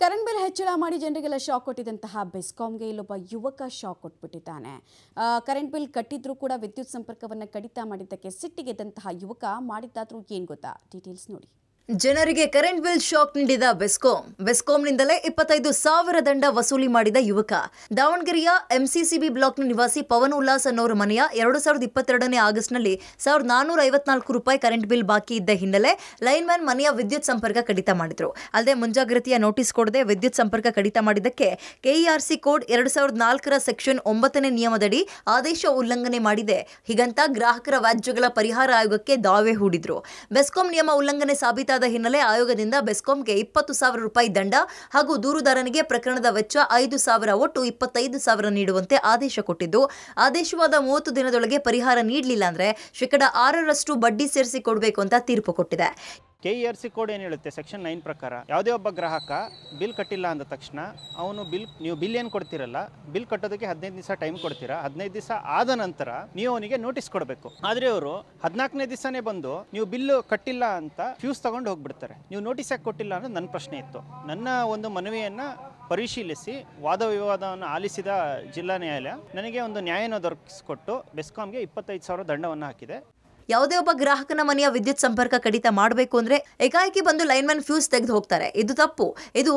current bill ಹೆಚ್ಚಳ ಮಾಡಿ ಜನರಿಗೆಲ್ಲ ಶಾಕ್ ಕೊಟ್ಟಿದ್ದಂತಹ ಬೆಸ್ಕಾಂಗೆ ಇಲ್ಲೊಬ್ಬ ಯುವಕ ಶಾಕ್ ಕೊಟ್ಬಿಟ್ಟಿದ್ದಾನೆ ಕರೆಂಟ್ ಬಿಲ್ ಕಟ್ಟಿದ್ರೂ ಕೂಡ ವಿದ್ಯುತ್ ಸಂಪರ್ಕವನ್ನು ಕಡಿತ ಮಾಡಿದ್ದಕ್ಕೆ ಸಿಟ್ಟಿಗೆದ್ದಂತಹ ಯುವಕ ಮಾಡಿದ್ದಾದ್ರೂ ಏನು ಗೊತ್ತಾ ಡೀಟೇಲ್ಸ್ ನೋಡಿ ಜನರಿಗೆ ಕರೆಂಟ್ ಬಿಲ್ ಶಾಕ್ ನೀಡಿದ ಬೆಸ್ಕಾಂ ನಿಂದಲೇ ಇಪ್ಪತ್ತೈದು ಸಾವಿರ ದಂಡ ವಸೂಲಿ ಮಾಡಿದ ಯುವಕ ದಾವಣಗೆರೆಯ ಎಂಸಿಸಿಬಿ ಬ್ಲಾಕ್ನ ನಿವಾಸಿ ಪವನ್ ಉಲ್ಲಾಸ್ ಅನ್ನೋರ ಮನೆಯ ಎರಡು ಸಾವಿರದ ಇಪ್ಪತ್ತೆರಡನೇ ಆಗಸ್ಟ್ನಲ್ಲಿ ಸಾವಿರದ ನಾನ್ನೂರ ಐವತ್ನಾಲ್ಕು ರೂಪಾಯಿ ಕರೆಂಟ್ ಬಿಲ್ ಬಾಕಿ ಇದ್ದ ಹಿನ್ನೆಲೆ ಲೈನ್ ಮ್ಯಾನ್ ಮನೆಯ ವಿದ್ಯುತ್ ಸಂಪರ್ಕ ಕಡಿತ ಮಾಡಿದ್ರು ಅಲ್ಲದೆ ಮುಂಜಾಗ್ರತೆಯ ನೋಟಿಸ್ ಕೊಡದೆ ವಿದ್ಯುತ್ ಸಂಪರ್ಕ ಕಡಿತ ಮಾಡಿದ್ದಕ್ಕೆ ಕೆಇಆರ್ಸಿ e ಕೋಡ್ ಎರಡು ಸಾವಿರದ ನಾಲ್ಕರ ಸೆಕ್ಷನ್ ಒಂಬತ್ತನೇ ನಿಯಮದಡಿ ಆದೇಶ ಉಲ್ಲಂಘನೆ ಮಾಡಿದೆ ಹೀಗಂತ ಗ್ರಾಹಕರ ವ್ಯಾಜ್ಯಗಳ ಪರಿಹಾರ ಆಯೋಗಕ್ಕೆ ದಾವೆ ಹೂಡಿದ್ರು ಬೆಸ್ಕಾಂ ನಿಯಮ ಉಲ್ಲಂಘನೆ ಸಾಬೀತಾದ ಹಿನ್ನೆಲೆ ಆಯೋಗದಿಂದ ಬೆಸ್ಕಾಂಗೆ ಇಪ್ಪತ್ತು ಸಾವಿರ ರೂಪಾಯಿ ದಂಡ ಹಾಗೂ ದೂರುದಾರನಿಗೆ ಪ್ರಕರಣದ ವೆಚ್ಚ ಐದು ಸಾವಿರ ಒಟ್ಟು ಇಪ್ಪತ್ತೈದು ಸಾವಿರ ನೀಡುವಂತೆ ಆದೇಶ ಕೊಟ್ಟಿದ್ದು ಆದೇಶವಾದ ಮೂವತ್ತು ದಿನದೊಳಗೆ ಪರಿಹಾರ ನೀಡಲಿಲ್ಲ ಅಂದ್ರೆ ಶೇಕಡಾ ಆರರಷ್ಟು ಬಡ್ಡಿ ಸೇರಿಸಿ ಕೊಡಬೇಕು ಅಂತ ತೀರ್ಪು ಕೊಟ್ಟಿದೆ K E R C code ಏನು ಹೇಳುತ್ತೆ ಸೆಕ್ಷನ್ ನೈನ್ ಪ್ರಕಾರ ಯಾವುದೇ ಒಬ್ಬ ಗ್ರಾಹಕ ಬಿಲ್ ಕಟ್ಟಿಲ್ಲ ಅಂದ ತಕ್ಷಣ ಅವನು ಬಿಲ್ ನೀವು ಬಿಲ್ ಏನು ಕೊಡ್ತಿರಲ್ಲ ಬಿಲ್ ಕಟ್ಟೋದಕ್ಕೆ ಹದಿನೈದು ದಿವಸ ಟೈಮ್ ಕೊಡ್ತೀರಾ ಹದಿನೈದು ದಿವಸ ಆದ ನಂತರ ನೀವು ಅವನಿಗೆ ನೋಟಿಸ್ ಕೊಡಬೇಕು ಆದರೆ ಅವರು ಹದಿನಾಲ್ಕನೇ ದಿವಸನೇ ಬಂದು ನೀವು ಬಿಲ್ ಕಟ್ಟಿಲ್ಲ ಅಂತ ಫ್ಯೂಸ್ ತಗೊಂಡು ಹೋಗ್ಬಿಡ್ತಾರೆ ನೀವು ನೋಟಿಸ್ ಯಾಕೆ ಕೊಟ್ಟಿಲ್ಲ ಅನ್ನೋದು ನನ್ನ ಪ್ರಶ್ನೆ ಇತ್ತು ನನ್ನ ಒಂದು ಮನವಿಯನ್ನು ಪರಿಶೀಲಿಸಿ ವಾದ ವಿವಾದವನ್ನು ಆಲಿಸಿದ ಜಿಲ್ಲಾ ನ್ಯಾಯಾಲಯ ನನಗೆ ಒಂದು ನ್ಯಾಯನ ದೊರಕಿಸಿಕೊಟ್ಟು ಬೆಸ್ಕಾಂಗೆ ಇಪ್ಪತ್ತೈದು ಸಾವಿರ ದಂಡವನ್ನು ಹಾಕಿದೆ ಯಾವುದೇ ಒಬ್ಬ ಗ್ರಾಹಕನ ಮನೆಯ ವಿದ್ಯುತ್ ಸಂಪರ್ಕ ಕಡಿತ ಮಾಡಬೇಕು ಅಂದ್ರೆ ಏಕಾಏಕಿ ಬಂದು ಲೈನ್ ಮ್ಯಾನ್ ಫ್ಯೂಸ್ ತೆಗೆದು ಹೋಗ್ತಾರೆ ಇದು ತಪ್ಪು ಇದು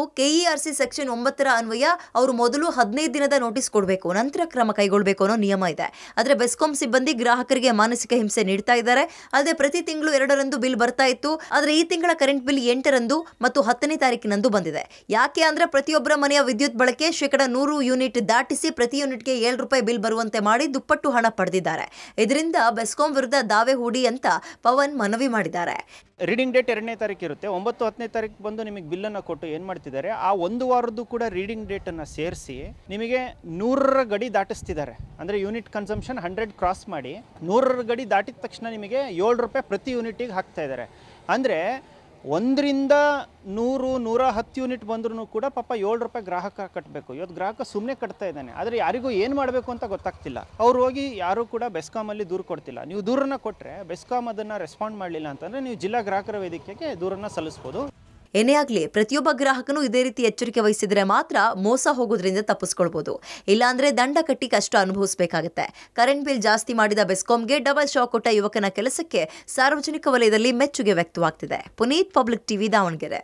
ಸಿ ಸೆಕ್ಷನ್ ಒಂಬತ್ತರ ಅನ್ವಯ ಅವರು ಮೊದಲು ಹದಿನೈದು ದಿನದ ನೋಟಿಸ್ ಕೊಡಬೇಕು ನಂತರ ಕ್ರಮ ಕೈಗೊಳ್ಳಬೇಕು ಅನ್ನೋ ನಿಯಮ ಇದೆ ಆದರೆ ಬೆಸ್ಕಾಂ ಸಿಬ್ಬಂದಿ ಗ್ರಾಹಕರಿಗೆ ಮಾನಸಿಕ ಹಿಂಸೆ ನೀಡ್ತಾ ಇದ್ದಾರೆ ಅಲ್ಲದೆ ಪ್ರತಿ ತಿಂಗಳು ಎರಡರಂದು ಬಿಲ್ ಬರ್ತಾ ಇತ್ತು ಆದ್ರೆ ಈ ತಿಂಗಳ ಕರೆಂಟ್ ಬಿಲ್ ಎಂಟರಂದು ಮತ್ತು ಹತ್ತನೇ ತಾರೀಕಿನಂದು ಬಂದಿದೆ ಯಾಕೆ ಅಂದ್ರೆ ಪ್ರತಿಯೊಬ್ಬರ ಮನೆಯ ವಿದ್ಯುತ್ ಬಳಕೆ ಶೇಕಡ ನೂರು ಯೂನಿಟ್ ದಾಟಿಸಿ ಪ್ರತಿ ಯೂನಿಟ್ಗೆ ಏಳು ರೂಪಾಯಿ ಬಿಲ್ ಬರುವಂತೆ ಮಾಡಿ ದುಪ್ಪಟ್ಟು ಹಣ ಪಡೆದಿದ್ದಾರೆ ಇದರಿಂದ ಬೆಸ್ಕಾಂ ವಿರುದ್ಧ ದಾವೆ ಹೂಡಿ ಅಂತ ಪವನ್ ಮನವಿ ಮಾಡಿದ್ದಾರೆ ರೀಡಿಂಗ್ ಡೇಟ್ ಎರಡನೇ ತಾರೀಕು ಇರುತ್ತೆ ಒಂಬತ್ತು ಹತ್ತನೇ ತಾರೀಕು ಬಂದು ನಿಮಗೆ ಬಿಲ್ಲನ್ನು ಕೊಟ್ಟು ಏನು ಮಾಡ್ತಿದ್ದಾರೆ ಆ ಒಂದು ವಾರದ್ದು ಕೂಡ ರೀಡಿಂಗ್ ಡೇಟನ್ನು ಸೇರಿಸಿ ನಿಮಗೆ ನೂರರ ಗಡಿ ದಾಟಿಸ್ತಿದ್ದಾರೆ ಅಂದರೆ ಯೂನಿಟ್ ಕನ್ಸಂಪ್ಷನ್ ಹಂಡ್ರೆಡ್ ಕ್ರಾಸ್ ಮಾಡಿ ನೂರರ ಗಡಿ ದಾಟಿದ ತಕ್ಷಣ ನಿಮಗೆ ಏಳು ರೂಪಾಯಿ ಪ್ರತಿ ಯೂನಿಟಿಗೆ ಹಾಕ್ತಾ ಇದ್ದಾರೆ ಅಂದರೆ ಒಂದರಿಂದ ನೂರು ನೂರ ಹತ್ತು ಯೂನಿಟ್ ಬಂದ್ರೂ ಕೂಡ ಪಾಪ ಏಳು ರೂಪಾಯಿ ಗ್ರಾಹಕ ಕಟ್ಟಬೇಕು ಇವತ್ತು ಗ್ರಾಹಕ ಸುಮ್ಮನೆ ಕಟ್ತಾ ಇದ್ದಾನೆ ಆದರೆ ಯಾರಿಗೂ ಏನು ಮಾಡಬೇಕು ಅಂತ ಗೊತ್ತಾಗ್ತಿಲ್ಲ ಅವ್ರು ಹೋಗಿ ಯಾರೂ ಕೂಡ ಬೆಸ್ಕಾಮಲ್ಲಿ ದೂರು ಕೊಡ್ತಿಲ್ಲ ನೀವು ದೂರನ್ನು ಕೊಟ್ಟರೆ ಬೆಸ್ಕಾಮ್ ಅದನ್ನು ರೆಸ್ಪಾಂಡ್ ಮಾಡಲಿಲ್ಲ ಅಂತಂದರೆ ನೀವು ಜಿಲ್ಲಾ ಗ್ರಾಹಕರ ವೇದಿಕೆಗೆ ದೂರನ್ನು ಸಲ್ಲಿಸ್ಬೋದು ಏನೇ ಆಗಲಿ ಪ್ರತಿಯೊಬ್ಬ ಗ್ರಾಹಕನು ಇದೇ ರೀತಿ ಎಚ್ಚರಿಕೆ ವಹಿಸಿದರೆ ಮಾತ್ರ ಮೋಸ ಹೋಗೋದ್ರಿಂದ ತಪ್ಪಿಸ್ಕೊಳ್ಬೋದು ಇಲ್ಲಾಂದ್ರೆ ದಂಡ ಕಟ್ಟಿ ಕಷ್ಟ ಅನುಭವಿಸಬೇಕಾಗುತ್ತೆ ಕರೆಂಟ್ ಬಿಲ್ ಜಾಸ್ತಿ ಮಾಡಿದ ಬೆಸ್ಕಾಂಗೆ ಡಬಲ್ ಶಾಕ್ ಕೊಟ್ಟ ಯುವಕನ ಕೆಲಸಕ್ಕೆ ಸಾರ್ವಜನಿಕ ವಲಯದಲ್ಲಿ ಮೆಚ್ಚುಗೆ ವ್ಯಕ್ತವಾಗ್ತಿದೆ ಪುನೀತ್ ಪಬ್ಲಿಕ್ ಟಿವಿ ದಾವಣಗೆರೆ